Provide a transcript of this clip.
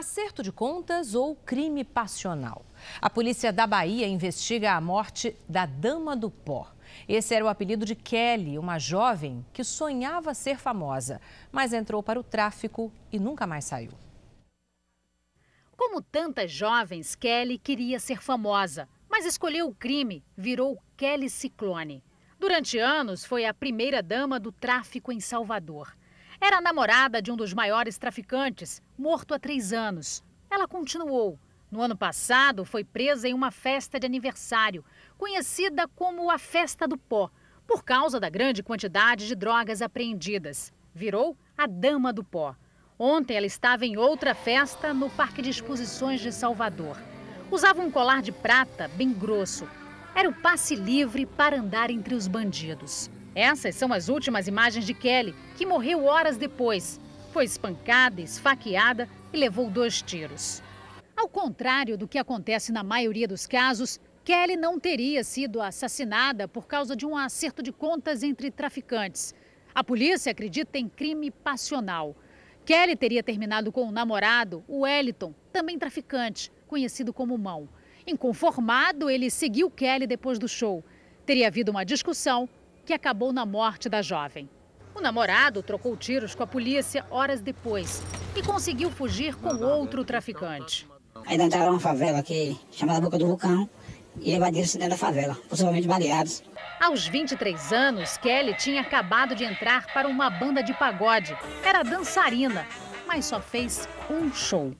acerto de contas ou crime passional. A polícia da Bahia investiga a morte da Dama do Pó. Esse era o apelido de Kelly, uma jovem que sonhava ser famosa, mas entrou para o tráfico e nunca mais saiu. Como tantas jovens, Kelly queria ser famosa, mas escolheu o crime, virou Kelly Ciclone. Durante anos, foi a primeira dama do tráfico em Salvador. Era namorada de um dos maiores traficantes, morto há três anos. Ela continuou. No ano passado, foi presa em uma festa de aniversário, conhecida como a Festa do Pó, por causa da grande quantidade de drogas apreendidas. Virou a Dama do Pó. Ontem ela estava em outra festa no Parque de Exposições de Salvador. Usava um colar de prata bem grosso. Era o passe livre para andar entre os bandidos. Essas são as últimas imagens de Kelly, que morreu horas depois. Foi espancada, esfaqueada e levou dois tiros. Ao contrário do que acontece na maioria dos casos, Kelly não teria sido assassinada por causa de um acerto de contas entre traficantes. A polícia acredita em crime passional. Kelly teria terminado com o um namorado, o Eliton, também traficante, conhecido como Mão. Inconformado, ele seguiu Kelly depois do show. Teria havido uma discussão que acabou na morte da jovem. O namorado trocou tiros com a polícia horas depois e conseguiu fugir com né? outro então tá traficante. Assim, Aí entraram uma favela aqui, chamada Boca do Vulcão, e evadiram-se dentro da favela, possivelmente baleados. Aos 23 anos, Kelly tinha acabado de entrar para uma banda de pagode. Era dançarina, mas só fez um show.